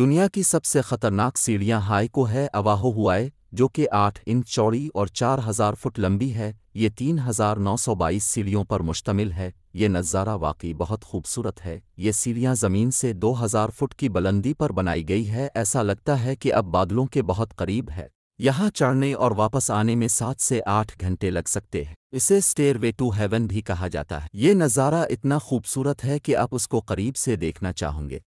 दुनिया की सबसे खतरनाक सीढ़ियां हाईको है अवाहो हुआए जो कि आठ इंच चौड़ी और चार हजार फुट लंबी है ये तीन हजार नौ सौ बाईस सीढ़ियों पर मुश्तमिल है ये नज़ारा वाकई बहुत खूबसूरत है ये सीढ़ियाँ ज़मीन से दो हजार फुट की बुलंदी पर बनाई गई है ऐसा लगता है कि अब बादलों के बहुत करीब है यहाँ चढ़ने और वापस आने में सात से आठ घंटे लग सकते हैं इसे स्टेयरवे टू हेवन भी कहा जाता है ये नज़ारा इतना खूबसूरत है कि आप उसको करीब से देखना चाहोगे